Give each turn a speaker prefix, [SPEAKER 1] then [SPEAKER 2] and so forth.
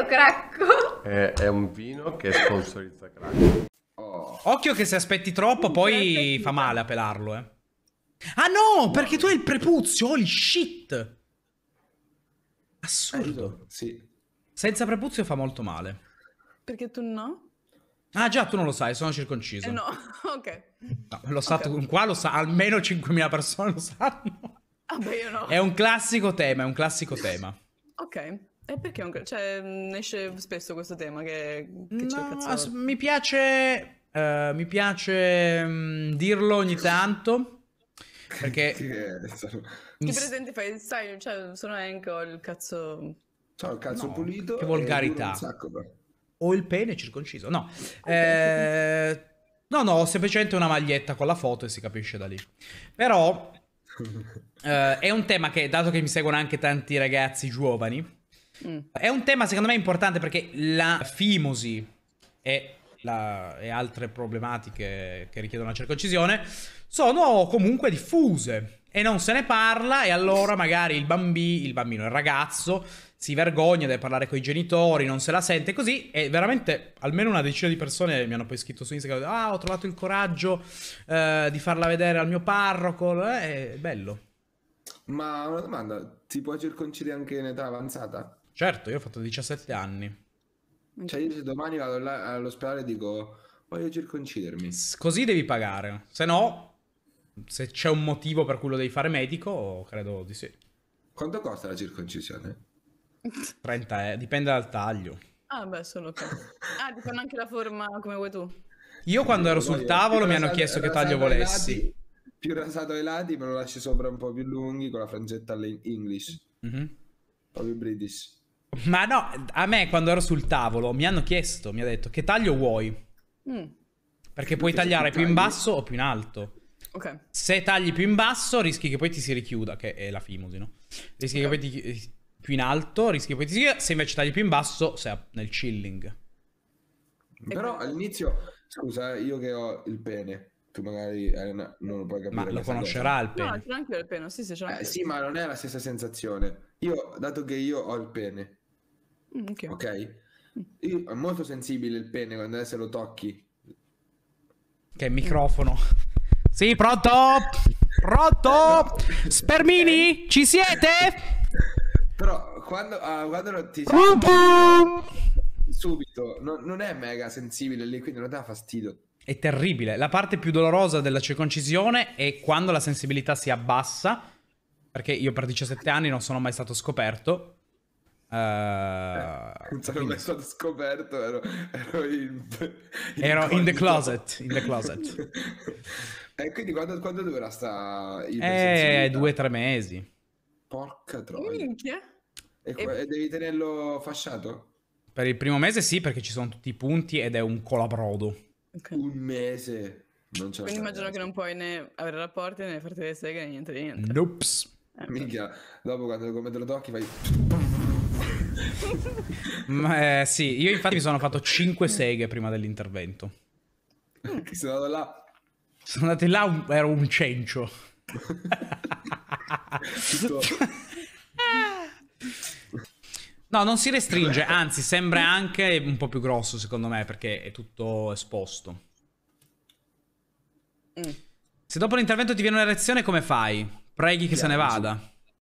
[SPEAKER 1] o cracco? È, è un vino che sponsorizza cracco. Oh. Occhio che se aspetti troppo poi certo fa male a pelarlo, eh. Ah no, perché tu hai il prepuzio, holy shit! Assurdo. Eh, sì. Senza prepuzio fa molto male. Perché tu no? Ah già, tu non lo sai, sono circonciso. Eh no, ok. No, lo sa, okay. qua lo sa, almeno 5.000 persone lo sanno. Ah beh, io no. È un classico tema, è un classico tema.
[SPEAKER 2] ok. E perché un, Cioè, mm, esce spesso questo tema che, che no, as-
[SPEAKER 1] mi piace... Uh, mi piace um, dirlo ogni tanto perché ti
[SPEAKER 2] presenti fai sai cioè, sono Enco il cazzo ciao il cazzo no, pulito che volgarità sacco,
[SPEAKER 1] o il pene circonciso no eh, no no semplicemente una maglietta con la foto e si capisce da lì però eh, è un tema che dato che mi seguono anche tanti ragazzi giovani Mm. È un tema secondo me importante perché la fimosi e, la, e altre problematiche che richiedono la circoncisione sono comunque diffuse e non se ne parla e allora magari il, bambi, il bambino, il ragazzo si vergogna deve parlare con i genitori, non se la sente così e veramente almeno una decina di persone mi hanno poi scritto su Instagram ah ho trovato il coraggio eh, di farla vedere al mio parroco, eh, è eh, bello.
[SPEAKER 2] Ma una domanda, ti puoi circoncidere anche in età avanzata? Certo, io ho fatto 17 anni. Cioè io se domani vado all'ospedale e dico voglio circoncidermi.
[SPEAKER 1] così devi pagare, se no, se c'è un motivo per cui lo devi fare medico, credo di sì.
[SPEAKER 2] Quanto costa la circoncisione?
[SPEAKER 1] 30, eh, dipende dal taglio.
[SPEAKER 2] Ah beh, sono cose. Ah, dipende anche la forma come vuoi tu.
[SPEAKER 1] Io quando ero sul tavolo mi hanno chiesto che taglio volessi
[SPEAKER 2] più rasato ai lati, me lo lasci sopra un po' più lunghi con la frangetta all'English. Mm-hmm. Un British. Ma no,
[SPEAKER 1] a me quando ero sul tavolo mi hanno chiesto, mi ha detto che taglio vuoi? Mm. Perché puoi tagliare più in basso o più in alto. Okay. Se tagli più in basso rischi che poi ti si richiuda, che è la fimosi, no? Rischi okay. che poi ti... più in alto, rischi che poi ti si richiuda. Se invece tagli più in basso, sei nel chilling.
[SPEAKER 2] Però all'inizio, scusa, eh, io che ho il pene tu magari eh, no, non puoi capire. Ma lo conoscerà il pene? No, c'è anche il pene, sì, sì, c'è anche eh, sì, ma non è la stessa sensazione. Io, dato che io ho il pene, mm, ok? okay? Mm. è molto sensibile il pene quando se lo tocchi.
[SPEAKER 1] Che microfono. Sì, pronto? Pronto? Spermini, ci siete?
[SPEAKER 2] Però quando, uh, quando non ti senti, subito, no, non è mega sensibile lì, quindi non dà fastidio. È
[SPEAKER 1] terribile. La parte più dolorosa della circoncisione è quando la sensibilità si abbassa, perché io per 17 anni non sono mai stato scoperto. Uh, non
[SPEAKER 2] sono mai stato scoperto, ero, ero, in, in, ero in, the closet. In the closet. e quindi quando, quando durerà sta... Eh,
[SPEAKER 1] due o tre mesi.
[SPEAKER 2] Porca troia. Minchia. E, e devi tenerlo fasciato?
[SPEAKER 1] Per il primo mese sì, perché ci sono tutti i punti ed è un colabrodo.
[SPEAKER 2] Okay. Un mese. Non ce Quindi immagino che non puoi né avere rapporti né farti le seghe né niente di niente. Noops. Eh, Minchia, dopo quando come te lo tocchi fai
[SPEAKER 1] Ma, eh, sì, io infatti mi sono fatto 5 seghe prima dell'intervento.
[SPEAKER 2] Che mm. sono andato là.
[SPEAKER 1] Sono andato là, un... ero un cencio. Tutto... No, non si restringe, anzi sembra anche un po' più grosso secondo me perché è tutto esposto. Mm. Se dopo l'intervento ti viene un'erezione come fai? Preghi che yeah, se ne vada.